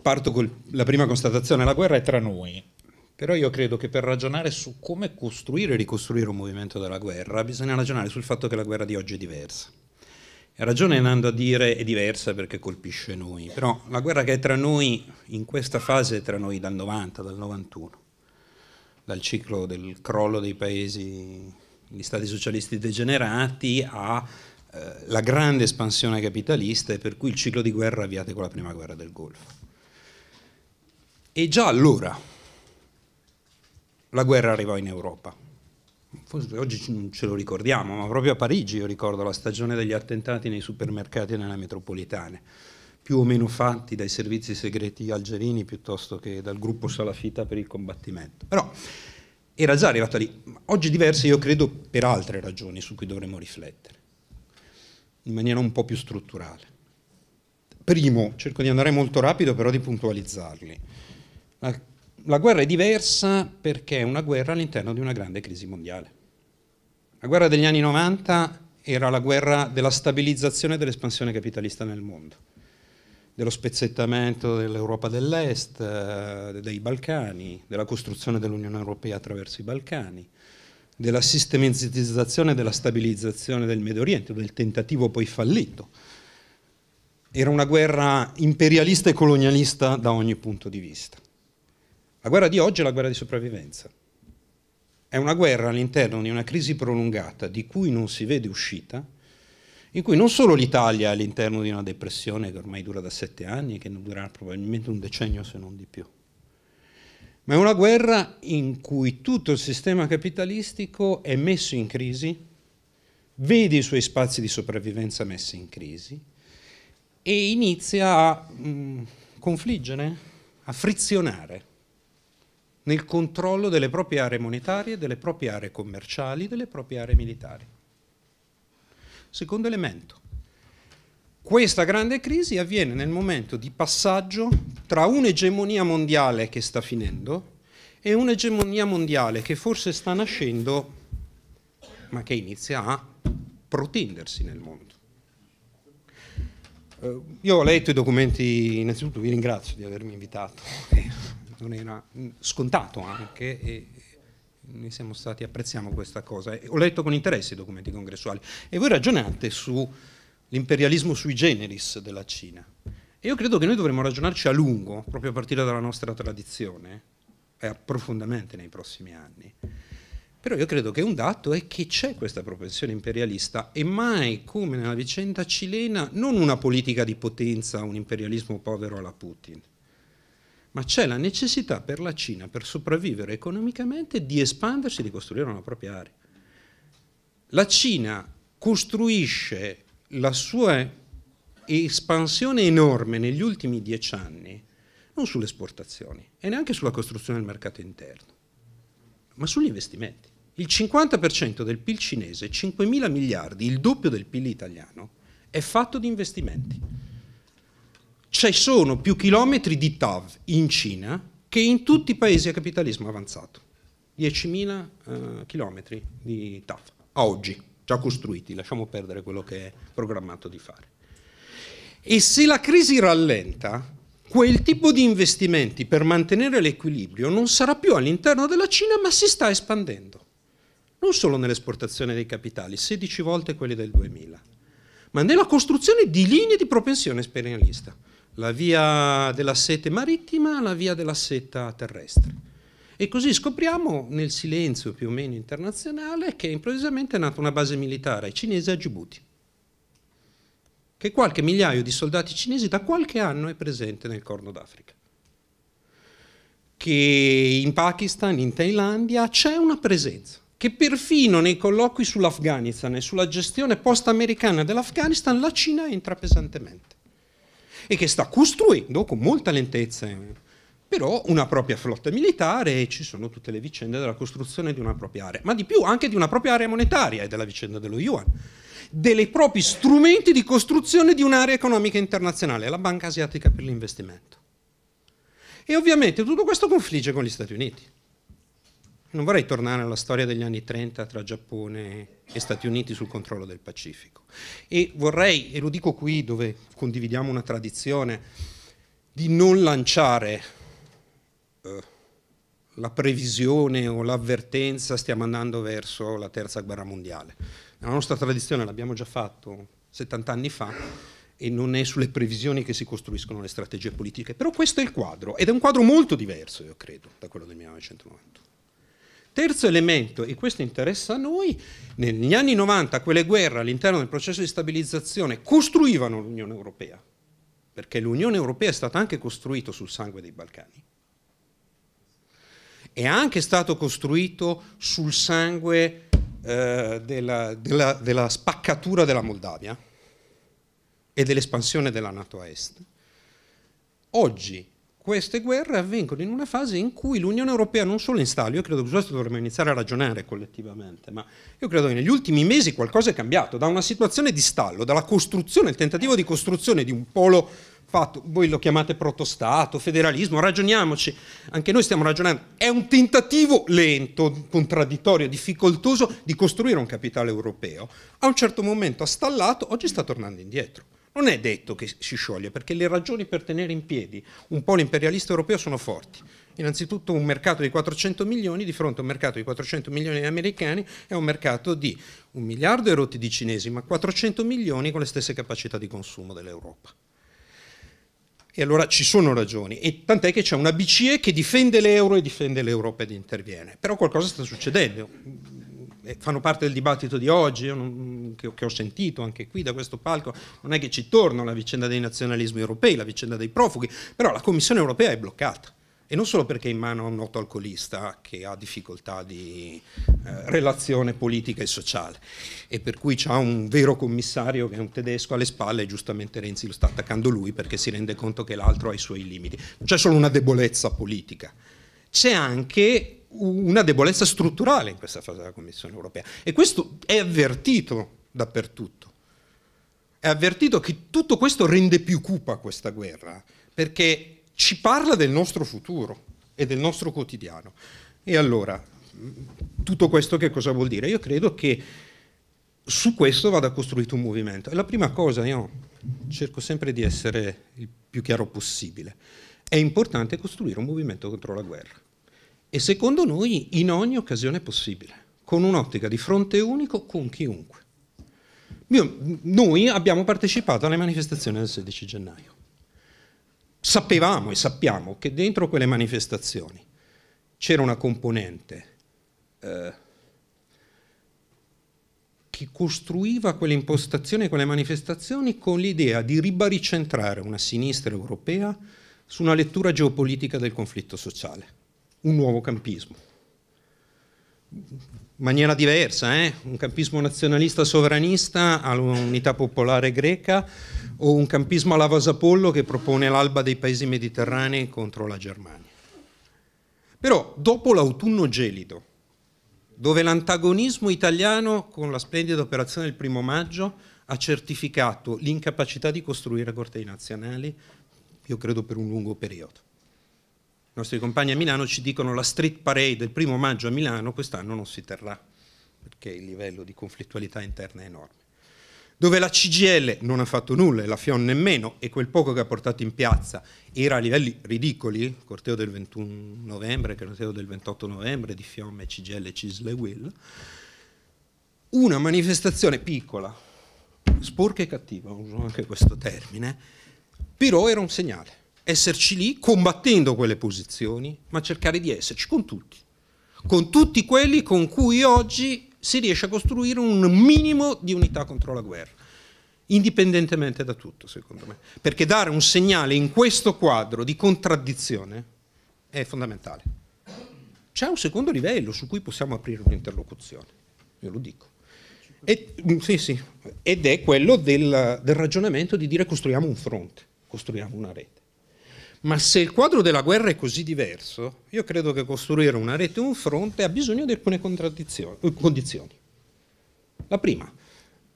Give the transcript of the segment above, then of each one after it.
parto con la prima constatazione, la guerra è tra noi. Però io credo che per ragionare su come costruire e ricostruire un movimento della guerra bisogna ragionare sul fatto che la guerra di oggi è diversa. Ha ragione andando a dire è diversa perché colpisce noi, però la guerra che è tra noi in questa fase è tra noi dal 90, dal 91, dal ciclo del crollo dei paesi, gli stati socialisti degenerati alla eh, grande espansione capitalista e per cui il ciclo di guerra avviate con la prima guerra del Golfo. E già allora la guerra arrivò in Europa. Forse oggi non ce lo ricordiamo, ma proprio a Parigi io ricordo la stagione degli attentati nei supermercati e nella metropolitana, più o meno fatti dai servizi segreti algerini piuttosto che dal gruppo salafita per il combattimento. Però era già arrivata lì, oggi diverse io credo per altre ragioni su cui dovremmo riflettere, in maniera un po' più strutturale. Primo, cerco di andare molto rapido però di puntualizzarli. La, guerra è diversa perché è una guerra all'interno di una grande crisi mondiale. La guerra degli anni 90 era la guerra della stabilizzazione dell'espansione capitalista nel mondo, dello spezzettamento dell'Europa dell'Est, eh, dei Balcani, della costruzione dell'Unione Europea attraverso i Balcani, della sistematizzazione della stabilizzazione del Medio Oriente, del tentativo poi fallito. Era una guerra imperialista e colonialista da ogni punto di vista. La guerra di oggi è la guerra di sopravvivenza. È una guerra all'interno di una crisi prolungata di cui non si vede uscita, in cui non solo l'Italia è all'interno di una depressione che ormai dura da sette anni e che durerà probabilmente un decennio se non di più, ma è una guerra in cui tutto il sistema capitalistico è messo in crisi, vede i suoi spazi di sopravvivenza messi in crisi e inizia a mh, mm, confliggere, a frizionare nel controllo delle proprie aree monetarie, delle proprie aree commerciali, delle proprie aree militari. Secondo elemento, questa grande crisi avviene nel momento di passaggio tra un'egemonia mondiale che sta finendo e un'egemonia mondiale che forse sta nascendo, ma che inizia a protendersi nel mondo. Eh, io ho letto i documenti, innanzitutto vi ringrazio di avermi invitato non era mm, scontato anche e noi siamo stati, apprezziamo questa cosa. ho letto con interesse i documenti congressuali e voi ragionate sull'imperialismo sui generis della Cina. E io credo che noi dovremmo ragionarci a lungo, proprio a partire dalla nostra tradizione, e profondamente nei prossimi anni. Però io credo che un dato è che c'è questa propensione imperialista e mai come nella vicenda cilena non una politica di potenza, un imperialismo povero alla Putin, ma c'è la necessità per la Cina, per sopravvivere economicamente, di espandersi, di costruire una propria area. La Cina costruisce la sua espansione enorme negli ultimi dieci anni non sulle esportazioni e neanche sulla costruzione del mercato interno, ma sugli investimenti. Il 50% del PIL cinese, 5 mila miliardi, il doppio del PIL italiano, è fatto di investimenti cioè sono più chilometri di TAV in Cina che in tutti i paesi a capitalismo avanzato. 10.000 eh, chilometri di TAV a oggi, già costruiti, lasciamo perdere quello che è programmato di fare. E se la crisi rallenta, quel tipo di investimenti per mantenere l'equilibrio non sarà più all'interno della Cina, ma si sta espandendo. Non solo nell'esportazione dei capitali, 16 volte quelli del 2000, ma nella costruzione di linee di propensione sperialista la via della sete marittima, la via della seta terrestre. E così scopriamo nel silenzio più o meno internazionale che improvvisamente è nata una base militare cinese a Djibouti, che qualche migliaio di soldati cinesi da qualche anno è presente nel Corno d'Africa, che in Pakistan, in Thailandia c'è una presenza che perfino nei colloqui sull'Afghanistan e sulla gestione post-americana dell'Afghanistan la Cina entra pesantemente e che sta costruendo con molta lentezza eh. però una propria flotta militare e ci sono tutte le vicende della costruzione di una propria area, ma di più anche di una propria area monetaria e della vicenda dello yuan, dei propri strumenti di costruzione di un'area economica internazionale, la Banca Asiatica per l'investimento. E ovviamente tutto questo confligge con gli Stati Uniti. Non vorrei tornare alla storia degli anni 30 tra Giappone e Stati Uniti sul controllo del Pacifico. E vorrei, e lo dico qui dove condividiamo una tradizione, di non lanciare eh, la previsione o l'avvertenza stiamo andando verso la terza guerra mondiale. La nostra tradizione l'abbiamo già fatto 70 anni fa e non è sulle previsioni che si costruiscono le strategie politiche, però questo è il quadro ed è un quadro molto diverso, io credo, da quello del 1990. Terzo elemento, e questo interessa a noi, negli anni 90 quelle guerre all'interno del processo di stabilizzazione costruivano l'Unione Europea, perché l'Unione Europea è stata anche costruita sul sangue dei Balcani. È anche stato costruito sul sangue eh, della, della, della spaccatura della Moldavia e dell'espansione della Nato a est. Oggi queste guerre avvengono in una fase in cui l'Unione Europea non solo installa, io credo che su questo dovremmo iniziare a ragionare collettivamente, ma io credo che negli ultimi mesi qualcosa è cambiato, da una situazione di stallo, dalla costruzione, il tentativo di costruzione di un polo fatto, voi lo chiamate protostato, federalismo, ragioniamoci, anche noi stiamo ragionando, è un tentativo lento, contraddittorio, difficoltoso di costruire un capitale europeo, a un certo momento ha stallato, oggi sta tornando indietro. Non è detto che si scioglie, perché le ragioni per tenere in piedi un polo imperialista europeo sono forti. Innanzitutto un mercato di 400 milioni di fronte a un mercato di 400 milioni di americani è un mercato di un miliardo e rotti di cinesi, ma 400 milioni con le stesse capacità di consumo dell'Europa. E allora ci sono ragioni, e tant'è che c'è una BCE che difende l'euro e difende l'Europa ed interviene. Però qualcosa sta succedendo. Eh, fanno parte del dibattito di oggi, mm, che, ho sentito anche qui da questo palco, non è che ci torno la vicenda dei nazionalismi europei, la vicenda dei profughi, però la Commissione europea è bloccata. E non solo perché è in mano a un noto alcolista che ha difficoltà di eh, relazione politica e sociale, e per cui c'ha un vero commissario che è un tedesco alle spalle, e giustamente Renzi lo sta attaccando lui perché si rende conto che l'altro ha i suoi limiti. Non c'è solo una debolezza politica, c'è anche una debolezza strutturale in questa fase della Commissione europea e questo è avvertito dappertutto. È avvertito che tutto questo rende più cupa questa guerra perché ci parla del nostro futuro e del nostro quotidiano. E allora, tutto questo che cosa vuol dire? Io credo che su questo vada costruito un movimento. E la prima cosa, io cerco sempre di essere il più chiaro possibile, è importante costruire un movimento contro la guerra e secondo noi in ogni occasione possibile, con un'ottica di fronte unico con chiunque. Io, noi abbiamo partecipato alle manifestazioni del 16 gennaio. Sapevamo e sappiamo che dentro quelle manifestazioni c'era una componente eh, che costruiva quelle impostazioni quelle manifestazioni con l'idea di ribaricentrare una sinistra europea su una lettura geopolitica del conflitto sociale un nuovo campismo. In maniera diversa, eh? un campismo nazionalista sovranista all'unità popolare greca o un campismo alla Vasapollo che propone l'alba dei paesi mediterranei contro la Germania. Però dopo l'autunno gelido, dove l'antagonismo italiano con la splendida operazione del primo maggio ha certificato l'incapacità di costruire cortei nazionali, io credo per un lungo periodo nostri compagni a Milano ci dicono la street parade del primo maggio a Milano quest'anno non si terrà, perché il livello di conflittualità interna è enorme. Dove la CGL non ha fatto nulla e la Fion nemmeno, e quel poco che ha portato in piazza era a livelli ridicoli, corteo del 21 novembre, corteo del 28 novembre di Fion, CGL, e Cisle Will, una manifestazione piccola, sporca e cattiva, uso anche questo termine, però era un segnale esserci lì combattendo quelle posizioni, ma cercare di esserci con tutti, con tutti quelli con cui oggi si riesce a costruire un minimo di unità contro la guerra, indipendentemente da tutto, secondo me, perché dare un segnale in questo quadro di contraddizione è fondamentale. C'è un secondo livello su cui possiamo aprire un'interlocuzione, io lo dico. E, mm, sì, sì, ed è quello del, del ragionamento di dire costruiamo un fronte, costruiamo una rete. Ma se il quadro della guerra è così diverso, io credo che costruire una rete e un fronte ha bisogno di alcune eh, condizioni. La prima,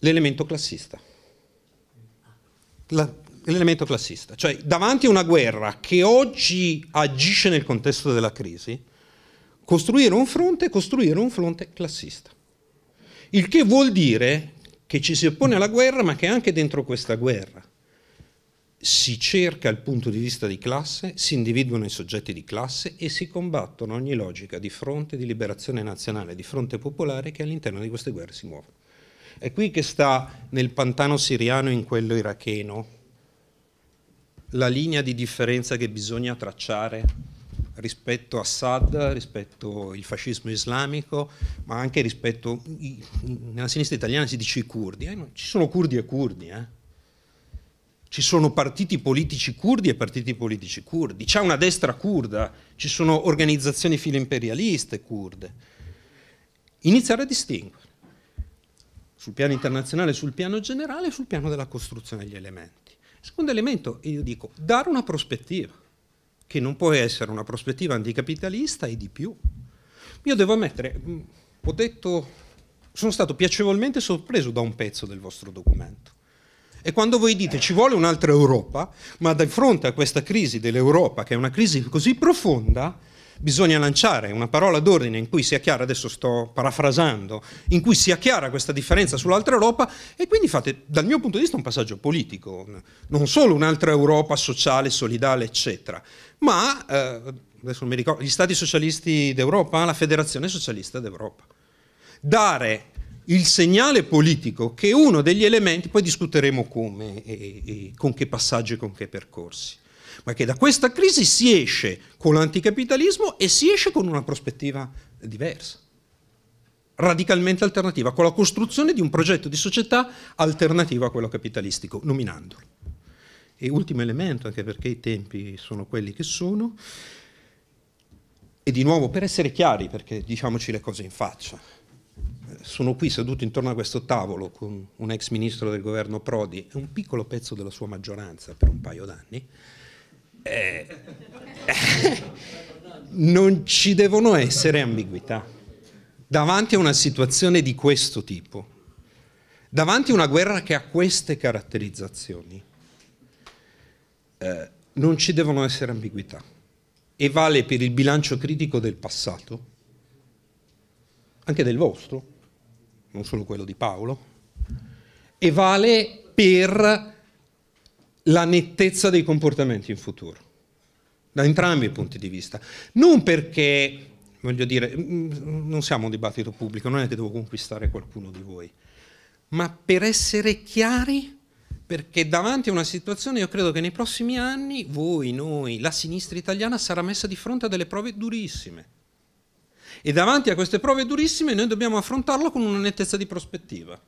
l'elemento classista. La, l'elemento classista, cioè davanti a una guerra che oggi agisce nel contesto della crisi, costruire un fronte è costruire un fronte classista. Il che vuol dire che ci si oppone alla guerra, ma che anche dentro questa guerra si cerca il punto di vista di classe, si individuano i soggetti di classe e si combattono ogni logica di fronte di liberazione nazionale, di fronte popolare che all'interno di queste guerre si muove. È qui che sta nel pantano siriano e in quello iracheno la linea di differenza che bisogna tracciare rispetto a Assad, rispetto al fascismo islamico, ma anche rispetto, nella sinistra italiana si dice i curdi, eh, ci sono curdi e curdi, eh ci sono partiti politici curdi e partiti politici curdi, c'è una destra curda, ci sono organizzazioni filoimperialiste kurde. Iniziare a distinguere sul piano internazionale, sul piano generale e sul piano della costruzione degli elementi. Secondo elemento, io dico, dare una prospettiva, che non può essere una prospettiva anticapitalista e di più. Io devo ammettere, ho detto, sono stato piacevolmente sorpreso da un pezzo del vostro documento. E quando voi dite ci vuole un'altra Europa, ma di fronte a questa crisi dell'Europa, che è una crisi così profonda, bisogna lanciare una parola d'ordine in cui sia chiara, adesso sto parafrasando, in cui sia chiara questa differenza sull'altra Europa e quindi fate dal mio punto di vista un passaggio politico, non solo un'altra Europa sociale, solidale, eccetera, ma eh, adesso non mi ricordo, gli Stati Socialisti d'Europa, la Federazione Socialista d'Europa. Dare il segnale politico che è uno degli elementi, poi discuteremo come, e, e con che passaggi e con che percorsi, ma che da questa crisi si esce con l'anticapitalismo e si esce con una prospettiva diversa, radicalmente alternativa, con la costruzione di un progetto di società alternativo a quello capitalistico, nominandolo. E ultimo elemento, anche perché i tempi sono quelli che sono, e di nuovo per essere chiari, perché diciamoci le cose in faccia, sono qui seduto intorno a questo tavolo con un ex ministro del governo Prodi e un piccolo pezzo della sua maggioranza per un paio d'anni, eh, non ci devono essere ambiguità. Davanti a una situazione di questo tipo, davanti a una guerra che ha queste caratterizzazioni, eh, non ci devono essere ambiguità. E vale per il bilancio critico del passato, anche del vostro, non solo quello di Paolo, e vale per la nettezza dei comportamenti in futuro, da entrambi i punti di vista. Non perché, voglio dire, non siamo un dibattito pubblico, non è che devo conquistare qualcuno di voi, ma per essere chiari, perché davanti a una situazione io credo che nei prossimi anni voi, noi, la sinistra italiana sarà messa di fronte a delle prove durissime e davanti a queste prove durissime noi dobbiamo affrontarlo con una nettezza di prospettiva.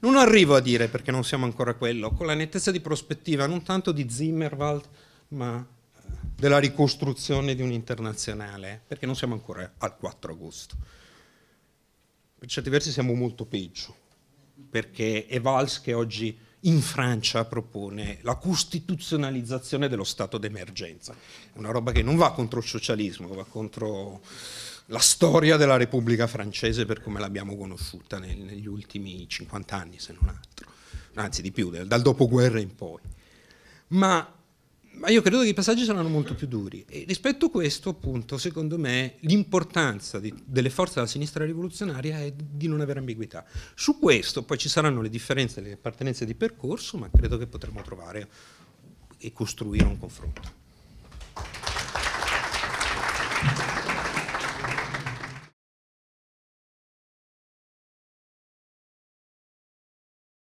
Non arrivo a dire perché non siamo ancora quello, con la nettezza di prospettiva non tanto di Zimmerwald, ma eh, della ricostruzione di un internazionale, perché non siamo ancora al 4 agosto. Per certi versi siamo molto peggio, perché è Valls che oggi in Francia propone la costituzionalizzazione dello stato d'emergenza. Una roba che non va contro il socialismo, va contro la storia della Repubblica francese per come l'abbiamo conosciuta nel, negli ultimi 50 anni, se non altro, anzi di più, dal dopoguerra in poi. Ma, ma io credo che i passaggi saranno molto più duri e rispetto a questo, appunto, secondo me l'importanza delle forze della sinistra rivoluzionaria è di non avere ambiguità. Su questo poi ci saranno le differenze, le appartenenze di percorso, ma credo che potremo trovare e costruire un confronto.